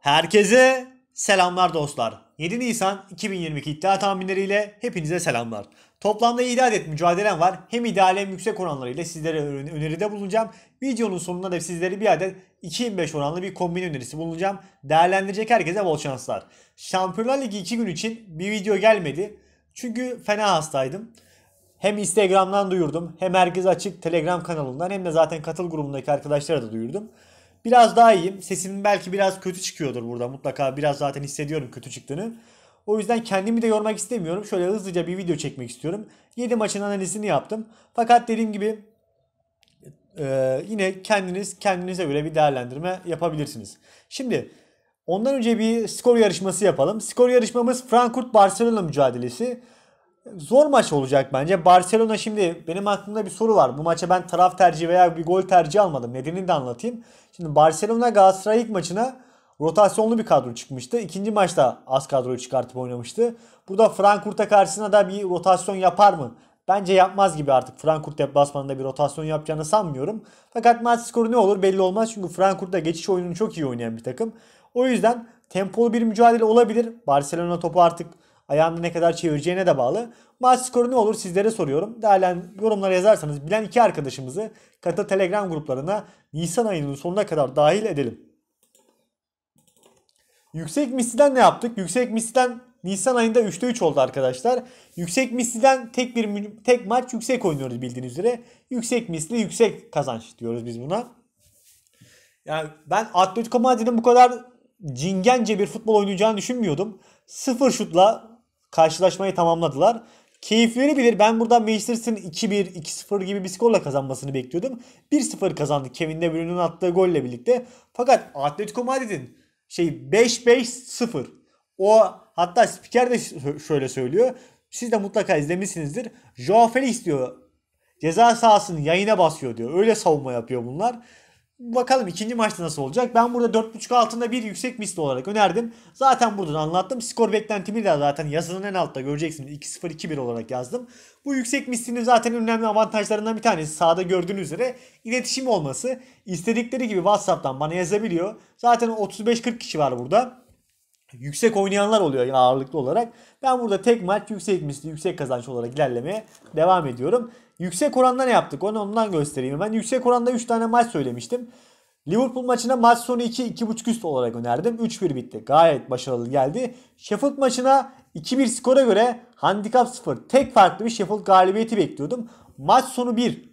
Herkese selamlar dostlar. 7 Nisan 2022 iddia tahminleriyle hepinize selamlar. Toplamda 7 adet mücadelem var. Hem ideal hem yüksek oranlarıyla sizlere öneride bulunacağım. Videonun sonunda da sizlere bir adet 2.25 oranlı bir kombin önerisi bulunacağım. Değerlendirecek herkese bol şanslar. Şampiyonlar Ligi 2 gün için bir video gelmedi. Çünkü fena hastaydım. Hem Instagram'dan duyurdum hem herkes açık Telegram kanalından hem de zaten katıl grubundaki arkadaşlara da duyurdum. Biraz daha iyiyim. Sesim belki biraz kötü çıkıyordur burada. Mutlaka biraz zaten hissediyorum kötü çıktığını. O yüzden kendimi de yormak istemiyorum. Şöyle hızlıca bir video çekmek istiyorum. 7 maçın analizini yaptım. Fakat dediğim gibi e, yine kendiniz kendinize göre bir değerlendirme yapabilirsiniz. Şimdi ondan önce bir skor yarışması yapalım. Skor yarışmamız Frankfurt Barcelona mücadelesi zor maç olacak bence. Barcelona şimdi benim aklımda bir soru var. Bu maça ben taraf tercihi veya bir gol tercihi almadım. Nedenini de anlatayım. Şimdi Barcelona Galatasaray ilk maçına rotasyonlu bir kadro çıkmıştı. İkinci maçta az kadroyu çıkartıp oynamıştı. Burada Frankfurt'a karşısına da bir rotasyon yapar mı? Bence yapmaz gibi artık. Frankfurt deplasmanında bir rotasyon yapacağını sanmıyorum. Fakat maç skoru ne olur belli olmaz. Çünkü Frankfurt da geçiş oyununu çok iyi oynayan bir takım. O yüzden tempolu bir mücadele olabilir. Barcelona topu artık Ayağını ne kadar çevireceğine de bağlı. Maç skoru ne olur sizlere soruyorum. Değerlen yorumlara yazarsanız bilen iki arkadaşımızı Kata Telegram gruplarına Nisan ayının sonuna kadar dahil edelim. Yüksek misliden ne yaptık? Yüksek misliden Nisan ayında 3'te 3 oldu arkadaşlar. Yüksek misliden tek bir tek maç yüksek oynuyoruz bildiğiniz üzere. Yüksek misli yüksek kazanç diyoruz biz buna. Yani ben Atletico Madrid'in bu kadar cingence bir futbol oynayacağını düşünmüyordum. Sıfır şutla karşılaşmayı tamamladılar. Keyifleri bilir. Ben burada Manchester'ın 2-1, 2-0 gibi bir skorla kazanmasını bekliyordum. 1-0 kazandı Kevin De Bruyne'nin attığı golle birlikte. Fakat Atletico Madrid'in şey 5-5-0. O hatta spiker de şöyle söylüyor. Siz de mutlaka izlemişsinizdir. Joao Felix diyor ceza sahasını yayına basıyor diyor. Öyle savunma yapıyor bunlar. Bakalım ikinci maçta nasıl olacak. Ben burada 4.5 altında bir yüksek misli olarak önerdim. Zaten buradan anlattım. Skor beklentimi de zaten yazının en altta göreceksiniz. 2-0-2-1 olarak yazdım. Bu yüksek mislinin zaten önemli avantajlarından bir tanesi sağda gördüğünüz üzere iletişim olması. İstedikleri gibi WhatsApp'tan bana yazabiliyor. Zaten 35-40 kişi var burada yüksek oynayanlar oluyor yani ağırlıklı olarak. Ben burada tek maç yüksek misli yüksek kazanç olarak ilerlemeye devam ediyorum. Yüksek oranda ne yaptık? Onu ondan göstereyim. Ben yüksek oranda 3 tane maç söylemiştim. Liverpool maçına maç sonu 2-2.5 üst olarak önerdim. 3-1 bitti. Gayet başarılı geldi. Sheffield maçına 2-1 skora göre handikap 0. Tek farklı bir Sheffield galibiyeti bekliyordum. Maç sonu 1.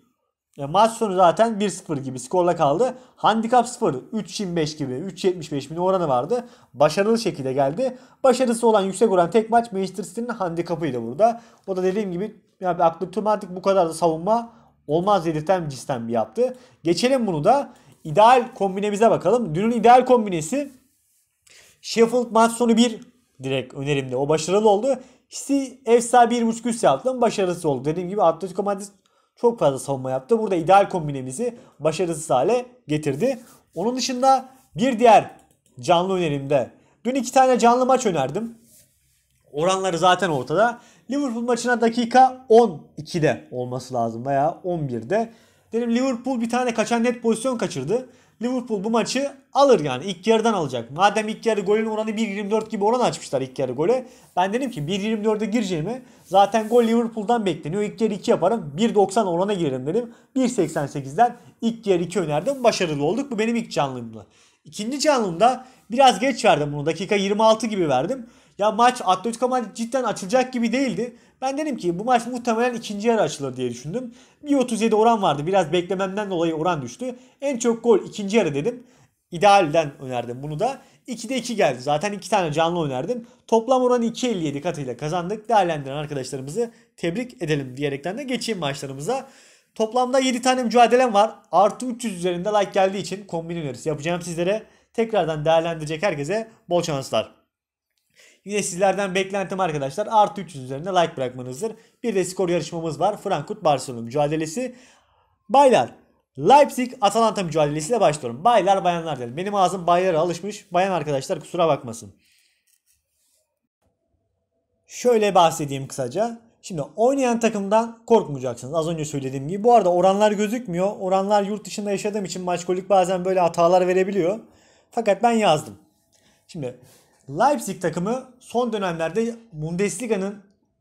E, maç sonu zaten 1-0 gibi skorla kaldı. Handikap 0. 3.25 gibi 3.75 bin oranı vardı. Başarılı şekilde geldi. Başarısı olan yüksek oran tek maç Manchester City'nin handikapıydı burada. O da dediğim gibi yani aklıtomatik bu kadar da savunma olmaz dedirten cisten bir yaptı. Geçelim bunu da ideal kombinemize bakalım. Dünün ideal kombinesi Sheffield maç sonu 1 direkt önerimde. O başarılı oldu. City ev sahibi 1.5 üst yaptı ama başarısız oldu. Dediğim gibi Atletico Madrid çok fazla savunma yaptı. Burada ideal kombinemizi başarısız hale getirdi. Onun dışında bir diğer canlı önerimde dün iki tane canlı maç önerdim. Oranları zaten ortada. Liverpool maçına dakika 12'de olması lazım veya 11'de. Dedim Liverpool bir tane kaçan net pozisyon kaçırdı. Liverpool bu maçı alır yani. ilk yarıdan alacak. Madem ilk yarı golün oranı 1.24 gibi oran açmışlar ilk yarı gole. Ben dedim ki 1.24'e gireceğimi zaten gol Liverpool'dan bekleniyor. İlk yarı 2 yaparım. 1.90 orana girerim dedim. 1.88'den ilk yarı 2 önerdim. Başarılı olduk. Bu benim ilk canlımdı. İkinci canlımda biraz geç verdim bunu. Dakika 26 gibi verdim. Ya maç Atletico Madrid cidden açılacak gibi değildi. Ben dedim ki bu maç muhtemelen ikinci yarı açılır diye düşündüm. 1.37 oran vardı. Biraz beklememden dolayı oran düştü. En çok gol ikinci yarı dedim. İdealden önerdim bunu da. 2'de 2 geldi. Zaten 2 tane canlı önerdim. Toplam oranı 2.57 katıyla kazandık. Değerlendiren arkadaşlarımızı tebrik edelim diyerekten de geçeyim maçlarımıza. Toplamda 7 tane mücadelem var. Artı 300 üzerinde like geldiği için kombin önerisi yapacağım sizlere. Tekrardan değerlendirecek herkese bol şanslar. Yine sizlerden beklentim arkadaşlar artı 300 üzerinde like bırakmanızdır. Bir de skor yarışmamız var. Frankfurt Barcelona mücadelesi. Baylar Leipzig Atalanta mücadelesiyle başlıyorum. Baylar bayanlar dedim. Benim ağzım baylara alışmış. Bayan arkadaşlar kusura bakmasın. Şöyle bahsedeyim kısaca. Şimdi oynayan takımdan korkmayacaksınız. Az önce söylediğim gibi. Bu arada oranlar gözükmüyor. Oranlar yurt dışında yaşadığım için maç golük bazen böyle hatalar verebiliyor. Fakat ben yazdım. Şimdi Leipzig takımı son dönemlerde Bundesliga'nın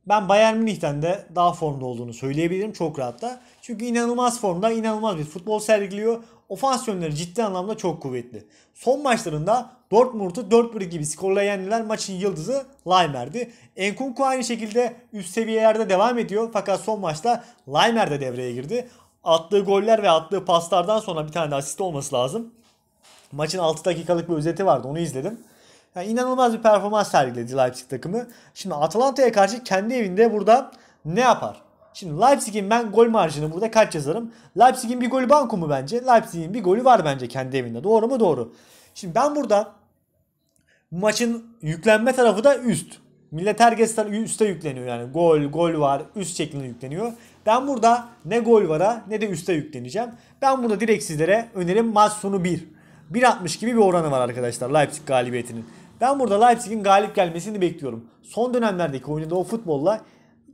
ben Bayern Münih'ten de daha formda olduğunu söyleyebilirim çok rahatla. Çünkü inanılmaz formda, inanılmaz bir futbol sergiliyor. Ofans yönleri ciddi anlamda çok kuvvetli. Son maçlarında Dortmund'u 4-1 gibi skorla yendiler. Maçın yıldızı Leimer'di. Enkunku aynı şekilde üst seviyelerde devam ediyor. Fakat son maçta Leimer de devreye girdi. Attığı goller ve attığı paslardan sonra bir tane de asist olması lazım. Maçın 6 dakikalık bir özeti vardı onu izledim. Yani inanılmaz bir performans sergiledi Leipzig takımı. Şimdi Atalanta'ya karşı kendi evinde burada ne yapar? Şimdi Leipzig'in ben gol marjını burada kaç yazarım? Leipzig'in bir golü banko mu bence? Leipzig'in bir golü var bence kendi evinde. Doğru mu? Doğru. Şimdi ben burada maçın yüklenme tarafı da üst. Millet herkes üste yükleniyor yani. Gol, gol var, üst şeklinde yükleniyor. Ben burada ne gol vara ne de üste yükleneceğim. Ben burada direkt sizlere önerim maç sonu 1. 1.60 gibi bir oranı var arkadaşlar Leipzig galibiyetinin. Ben burada Leipzig'in galip gelmesini bekliyorum. Son dönemlerdeki oynadığı o futbolla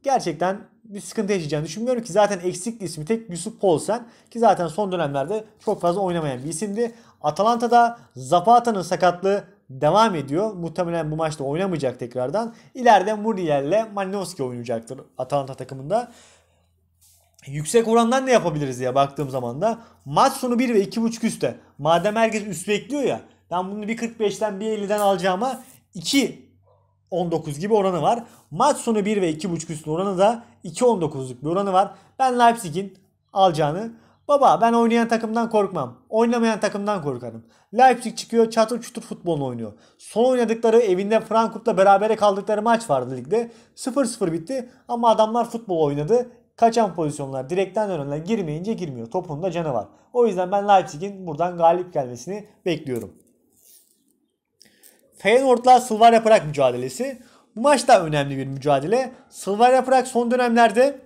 gerçekten bir sıkıntı yaşayacağını düşünmüyorum ki zaten eksik ismi tek Yusuf Polsen ki zaten son dönemlerde çok fazla oynamayan bir isimdi. Atalanta'da Zapata'nın sakatlığı devam ediyor. Muhtemelen bu maçta oynamayacak tekrardan. İleride Muriel ile Malinowski oynayacaktır Atalanta takımında. Yüksek orandan ne yapabiliriz diye baktığım zaman da maç sonu 1 ve 2.5 üstte. Madem herkes üst bekliyor ya ben bunu bir 45'ten 1.45'ten 1.50'den alacağıma 2 19 gibi oranı var. Maç sonu 1 ve 2.5 üstün oranı da 2.19'luk bir oranı var. Ben Leipzig'in alacağını Baba ben oynayan takımdan korkmam. Oynamayan takımdan korkarım. Leipzig çıkıyor çatır çutur futbol oynuyor. Son oynadıkları evinde Frankfurt'la berabere kaldıkları maç vardı ligde. 0-0 bitti ama adamlar futbol oynadı. Kaçan pozisyonlar direkten dönenler girmeyince girmiyor. Topunda canı var. O yüzden ben Leipzig'in buradan galip gelmesini bekliyorum. Feyenoord'la Sılvar Yaprak mücadelesi. Bu maç da önemli bir mücadele. Sılvar Yaprak son dönemlerde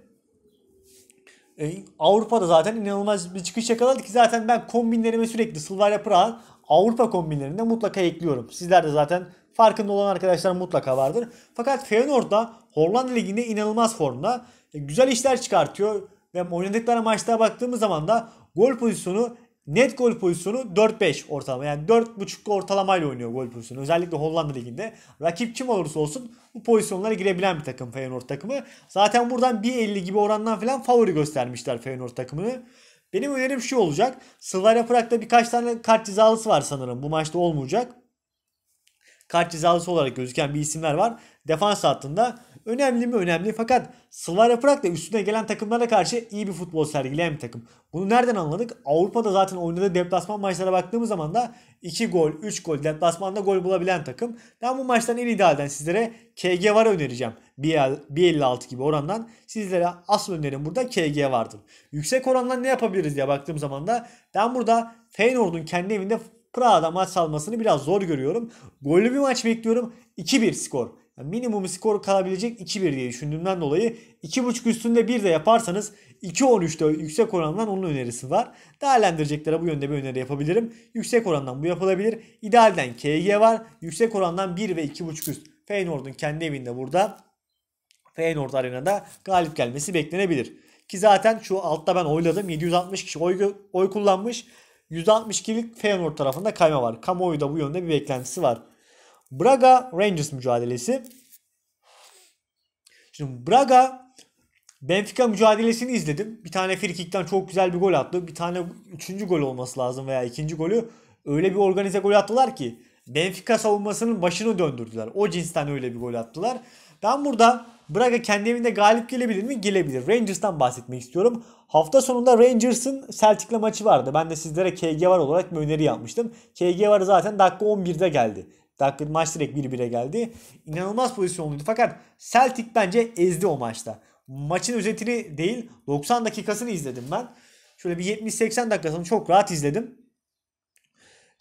e, Avrupa'da zaten inanılmaz bir çıkış yakaladı ki zaten ben kombinlerime sürekli Sylvaria Praha'nın Avrupa kombinlerinde mutlaka ekliyorum. Sizler de zaten farkında olan arkadaşlar mutlaka vardır. Fakat Feyenoord da Hollanda Ligi'nde inanılmaz formda. E, güzel işler çıkartıyor ve oynadıkları maçlara baktığımız zaman da gol pozisyonu Net gol pozisyonu 4-5 ortalama. Yani 4.5 ortalamayla oynuyor gol pozisyonu. Özellikle Hollanda Ligi'nde. Rakip kim olursa olsun bu pozisyonlara girebilen bir takım Feyenoord takımı. Zaten buradan 1.50 gibi orandan falan favori göstermişler Feyenoord takımını. Benim önerim şu olacak. Slavia Prag'da birkaç tane kart cezalısı var sanırım. Bu maçta olmayacak kart cezalısı olarak gözüken bir isimler var. Defans hattında önemli mi önemli fakat Slavia Prag da üstüne gelen takımlara karşı iyi bir futbol sergileyen bir takım. Bunu nereden anladık? Avrupa'da zaten oynadığı deplasman maçlara baktığımız zaman da 2 gol, 3 gol deplasmanda gol bulabilen takım. Ben bu maçtan en idealden sizlere KG var önereceğim. 1.56 gibi orandan sizlere asıl önerim burada KG vardır. Yüksek orandan ne yapabiliriz diye baktığım zaman da ben burada Feyenoord'un kendi evinde Prag'da maç salmasını biraz zor görüyorum. Gollü bir maç bekliyorum. 2-1 skor. Yani minimum skor kalabilecek 2-1 diye düşündüğümden dolayı 2.5 üstünde 1 de yaparsanız 2.13'te yüksek orandan onun önerisi var. Değerlendireceklere bu yönde bir öneri yapabilirim. Yüksek orandan bu yapılabilir. İdealden KG var. Yüksek orandan 1 ve 2.5 üst. Feyenoord'un kendi evinde burada Feyenoord Arena'da galip gelmesi beklenebilir. Ki zaten şu altta ben oyladım. 760 kişi oy, oy kullanmış. %62'lik Feyenoord tarafında kayma var. Kamuoyu da bu yönde bir beklentisi var. Braga Rangers mücadelesi. Şimdi Braga Benfica mücadelesini izledim. Bir tane frikikten çok güzel bir gol attı. Bir tane üçüncü gol olması lazım veya ikinci golü. Öyle bir organize gol attılar ki Benfica savunmasının başını döndürdüler. O cinsten öyle bir gol attılar. Ben burada Braga kendi evinde galip gelebilir mi? Gelebilir. Rangers'tan bahsetmek istiyorum. Hafta sonunda Rangers'ın Celtic'le maçı vardı. Ben de sizlere KG var olarak bir öneri yapmıştım. KG var zaten dakika 11'de geldi. Dakika maç direkt 1-1'e geldi. İnanılmaz pozisyonluydu fakat Celtic bence ezdi o maçta. Maçın özetini değil 90 dakikasını izledim ben. Şöyle bir 70-80 dakikasını çok rahat izledim.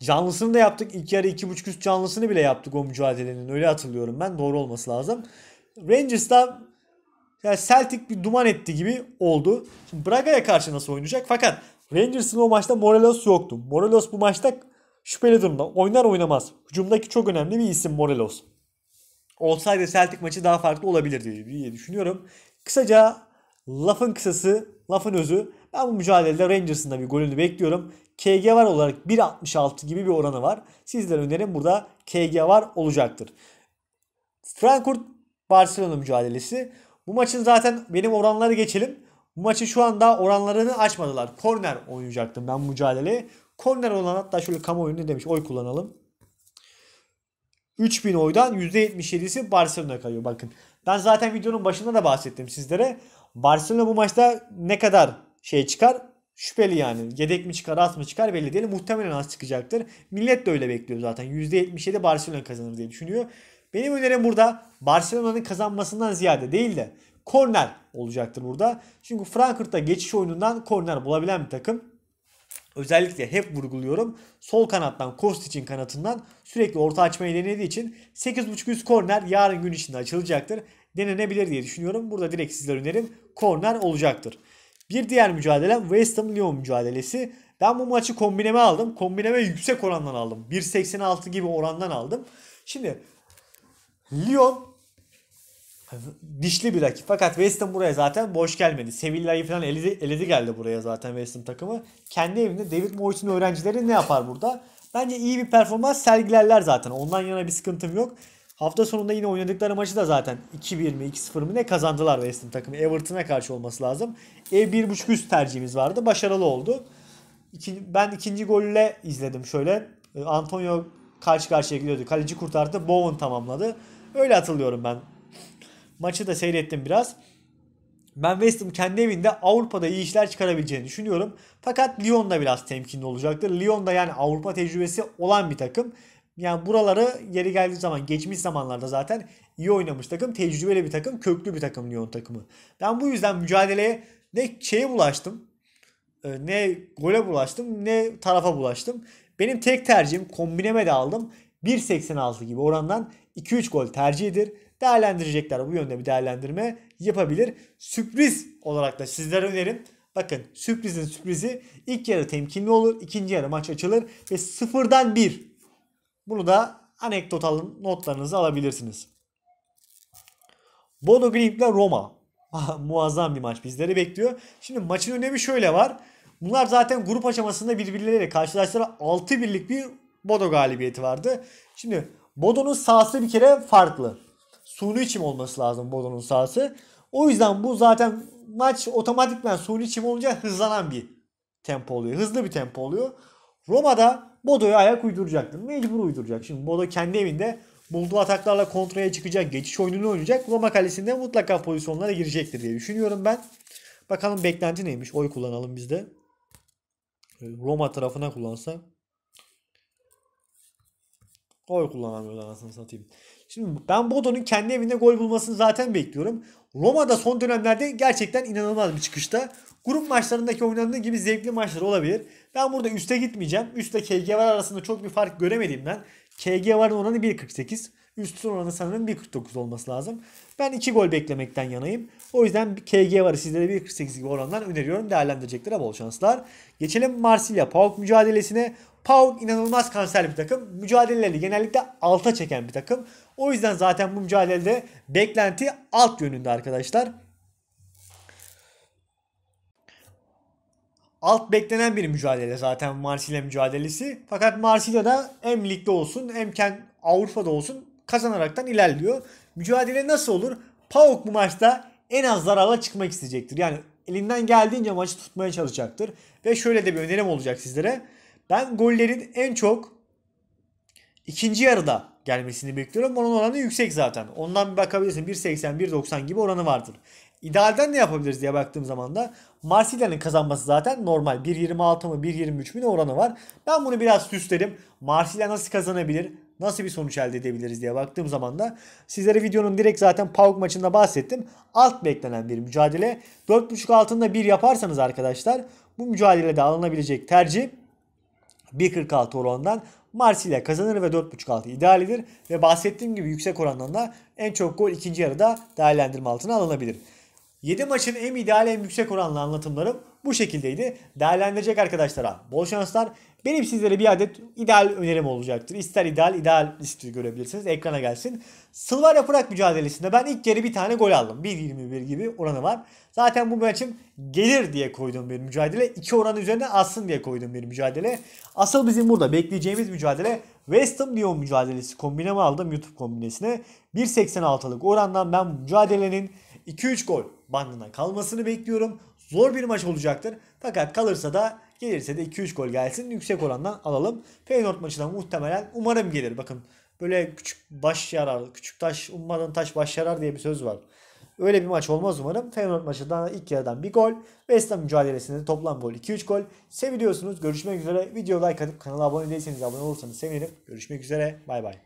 Canlısını da yaptık. İlk yarı 2.5 üst canlısını bile yaptık o mücadelenin. Öyle hatırlıyorum ben. Doğru olması lazım. Rangers'tan yani Celtic bir duman etti gibi oldu. Şimdi Braga'ya karşı nasıl oynayacak? Fakat Rangers'ın o maçta Morelos yoktu. Morelos bu maçta şüpheli durumda. Oynar oynamaz. Hücumdaki çok önemli bir isim Morelos. Olsaydı Celtic maçı daha farklı olabilirdi diye düşünüyorum. Kısaca lafın kısası, lafın özü. Ben bu mücadelede Rangers'ın da bir golünü bekliyorum. KG var olarak 1.66 gibi bir oranı var. Sizlere önerim burada KG var olacaktır. Frankfurt Barcelona mücadelesi. Bu maçın zaten benim oranları geçelim. Bu maçı şu anda oranlarını açmadılar. Korner oynayacaktım ben mücadeleyi. Korner olan hatta şöyle kamuoyu demiş oy kullanalım. 3000 oydan %77'si Barcelona kayıyor. Bakın ben zaten videonun başında da bahsettim sizlere. Barcelona bu maçta ne kadar şey çıkar? Şüpheli yani. Yedek mi çıkar, az mı çıkar belli değil. Muhtemelen az çıkacaktır. Millet de öyle bekliyor zaten. %77 Barcelona kazanır diye düşünüyor. Benim önerim burada Barcelona'nın kazanmasından ziyade değil de korner olacaktır burada. Çünkü Frankfurt'ta geçiş oyunundan korner bulabilen bir takım. Özellikle hep vurguluyorum. Sol kanattan, Kostic'in kanatından sürekli orta açmayı denediği için 8.5 üst korner yarın gün içinde açılacaktır. Denenebilir diye düşünüyorum. Burada direkt sizler önerim korner olacaktır. Bir diğer mücadelem West Ham Lyon mücadelesi. Ben bu maçı kombineme aldım. Kombineme yüksek orandan aldım. 1.86 gibi orandan aldım. Şimdi Lyon dişli bir rakip. Fakat West Ham buraya zaten boş gelmedi. Sevilla'yı falan eledi, eledi geldi buraya zaten West Ham takımı. Kendi evinde David Moyes'in öğrencileri ne yapar burada? Bence iyi bir performans sergilerler zaten. Ondan yana bir sıkıntım yok. Hafta sonunda yine oynadıkları maçı da zaten 2-1 mi 2-0 mı ne kazandılar West Ham takımı. Everton'a karşı olması lazım. Ev 1.5 üst tercihimiz vardı. Başarılı oldu. İki, ben ikinci golle izledim şöyle. Antonio karşı karşıya gidiyordu. Kaleci kurtardı. Bowen tamamladı. Öyle atılıyorum ben. Maçı da seyrettim biraz. Ben West Ham kendi evinde Avrupa'da iyi işler çıkarabileceğini düşünüyorum. Fakat Lyon da biraz temkinli olacaktır. Lyon da yani Avrupa tecrübesi olan bir takım. Yani buraları yeri geldiği zaman geçmiş zamanlarda zaten iyi oynamış takım. Tecrübeli bir takım. Köklü bir takım Lyon takımı. Ben bu yüzden mücadeleye ne şeye bulaştım e, ne gole bulaştım ne tarafa bulaştım. Benim tek tercihim kombineme de aldım. 1.86 gibi orandan 2-3 gol tercihidir. Değerlendirecekler bu yönde bir değerlendirme yapabilir. Sürpriz olarak da sizlere önerim. Bakın sürprizin sürprizi ilk yarı temkinli olur. ikinci yarı maç açılır ve sıfırdan bir. Bunu da anekdotal notlarınızı alabilirsiniz. Bodo Glimp'le Roma. Ah, muazzam bir maç bizleri bekliyor. Şimdi maçın önemi şöyle var. Bunlar zaten grup aşamasında birbirleriyle karşılaştılar. 6 birlik bir Bodo galibiyeti vardı. Şimdi Bodo'nun sahası bir kere farklı. Suni çim olması lazım Bodo'nun sahası. O yüzden bu zaten maç otomatikman suni çim olunca hızlanan bir tempo oluyor. Hızlı bir tempo oluyor. Roma'da Bodo'ya ayak uyduracaktı. Mecbur uyduracak. Şimdi Bodo kendi evinde bulduğu ataklarla kontraya çıkacak. Geçiş oyununu oynayacak. Roma kalesinde mutlaka pozisyonlara girecektir diye düşünüyorum ben. Bakalım beklenti neymiş? Oy kullanalım biz de. Roma tarafına kullansa. Gol kullanamıyor anasını satayım. Şimdi ben Bodo'nun kendi evinde gol bulmasını zaten bekliyorum. Roma'da son dönemlerde gerçekten inanılmaz bir çıkışta. Grup maçlarındaki oynandığı gibi zevkli maçlar olabilir. Ben burada üste gitmeyeceğim. Üstte KG var arasında çok bir fark göremediğimden KG varın oranı 1.48. Üstün oranı sanırım 1.49 olması lazım. Ben 2 gol beklemekten yanayım. O yüzden KG varı sizlere 1.48 gibi oranlar öneriyorum. Değerlendireceklere bol şanslar. Geçelim Marsilya Pauk mücadelesine. Pound inanılmaz kanserli bir takım. Mücadelelerini genellikle alta çeken bir takım. O yüzden zaten bu mücadelede beklenti alt yönünde arkadaşlar. alt beklenen bir mücadele zaten Marsilya mücadelesi. Fakat Marsilya da hem ligde olsun hem kend Avrupa'da olsun kazanaraktan ilerliyor. Mücadele nasıl olur? PAOK bu maçta en az zararla çıkmak isteyecektir. Yani elinden geldiğince maçı tutmaya çalışacaktır. Ve şöyle de bir önerim olacak sizlere. Ben gollerin en çok ikinci yarıda gelmesini bekliyorum. Onun oranı yüksek zaten. Ondan bir bakabilirsin. 1.80, 1.90 gibi oranı vardır. İdealden ne yapabiliriz diye baktığım zaman da Marsilya'nın kazanması zaten normal. 1.26 mı 1.23 mi ne oranı var. Ben bunu biraz süslerim. Marsilya nasıl kazanabilir? Nasıl bir sonuç elde edebiliriz diye baktığım zaman da sizlere videonun direkt zaten PAOK maçında bahsettim. Alt beklenen bir mücadele. 4.5 altında 1 yaparsanız arkadaşlar bu mücadelede alınabilecek tercih 1.46 orandan Marsilya kazanır ve 4.5-6 idealidir. Ve bahsettiğim gibi yüksek orandan en çok gol ikinci yarıda değerlendirme altına alınabilir. 7 maçın en ideal en yüksek oranlı anlatımlarım bu şekildeydi. Değerlendirecek arkadaşlara bol şanslar. Benim sizlere bir adet ideal önerim olacaktır. İster ideal, ideal listeyi görebilirsiniz. Ekrana gelsin. Sılvar Yaprak mücadelesinde ben ilk yarı bir tane gol aldım. 21 gibi oranı var. Zaten bu maçım gelir diye koyduğum bir mücadele. 2 oran üzerine alsın diye koyduğum bir mücadele. Asıl bizim burada bekleyeceğimiz mücadele West Ham Lyon mücadelesi kombinemi aldım YouTube kombinesine. 1.86'lık orandan ben mücadelenin 2-3 gol bandına kalmasını bekliyorum. Zor bir maç olacaktır. Fakat kalırsa da gelirse de 2-3 gol gelsin. Yüksek orandan alalım. Feyenoord maçına muhtemelen umarım gelir. Bakın böyle küçük baş yarar, küçük taş ummadan taş baş yarar diye bir söz var. Öyle bir maç olmaz umarım. Feyenoord maçından ilk yarıdan bir gol. West Ham mücadelesinde toplam gol 2-3 gol. Seviyorsunuz. Görüşmek üzere. Video like atıp kanala abone değilseniz abone olursanız sevinirim. Görüşmek üzere. Bay bay.